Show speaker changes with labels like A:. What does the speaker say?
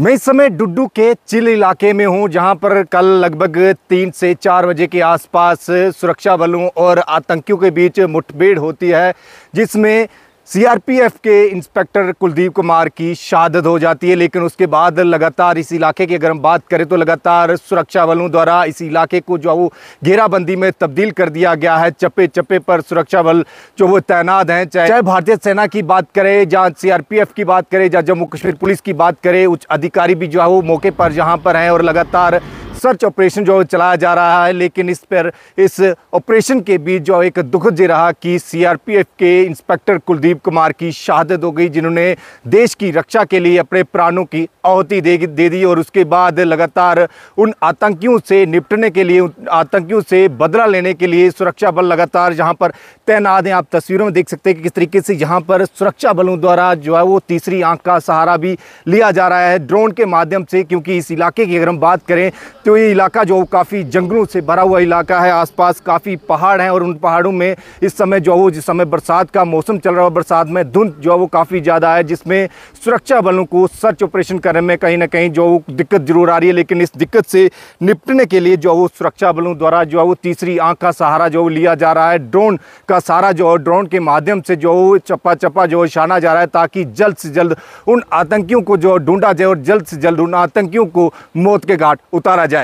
A: मैं इस समय डुड्डू के चिल इलाके में हूं जहां पर कल लगभग तीन से चार बजे के आसपास सुरक्षा बलों और आतंकियों के बीच मुठभेड़ होती है जिसमें सीआरपीएफ के इंस्पेक्टर कुलदीप कुमार की शहादत हो जाती है लेकिन उसके बाद लगातार इस इलाके की अगर हम बात करें तो लगातार सुरक्षा बलों द्वारा इस इलाके को जो वो घेराबंदी में तब्दील कर दिया गया है चप्पे चप्पे पर सुरक्षा बल जो वो तैनात हैं चाहे चाहे भारतीय सेना की बात करें या सी की बात करें या जम्मू कश्मीर पुलिस की बात करें उच्च अधिकारी भी जो है वो मौके पर यहाँ पर हैं और लगातार सर्च ऑपरेशन जो चलाया जा रहा है लेकिन इस पर इस ऑपरेशन के बीच जो एक दुखद जे रहा कि सीआरपीएफ के इंस्पेक्टर कुलदीप कुमार की शहादत हो गई जिन्होंने देश की रक्षा के लिए अपने प्राणों की आहुति दे दे दी और उसके बाद लगातार उन आतंकियों से निपटने के लिए आतंकियों से बदला लेने के लिए सुरक्षा बल लगातार यहाँ पर तैनात हैं आप तस्वीरों में देख सकते हैं कि किस तरीके से यहाँ पर सुरक्षा बलों द्वारा जो है वो तीसरी आंख का सहारा भी लिया जा रहा है ड्रोन के माध्यम से क्योंकि इस इलाके की अगर हम बात करें तो ये इलाका जो काफ़ी जंगलों से भरा हुआ इलाका है आसपास काफ़ी पहाड़ हैं और उन पहाड़ों में इस समय जो वो जिस समय बरसात का मौसम चल रहा है बरसात में धुंध जो है वो काफ़ी ज़्यादा है जिसमें सुरक्षा बलों को सर्च ऑपरेशन करने में कहीं ना कहीं जो दिक्कत जरूर आ रही है लेकिन इस दिक्कत से निपटने के लिए जो वो सुरक्षा बलों द्वारा जो है वो तीसरी आँख का सहारा जो लिया जा रहा है ड्रोन का सहारा जो ड्रोन के माध्यम से जो चप्पा चप्पा जो छाना जा रहा है ताकि जल्द से जल्द उन आतंकियों को जो ढूंढा जाए और जल्द से जल्द उन आतंकियों को मौत के घाट उतारा जाए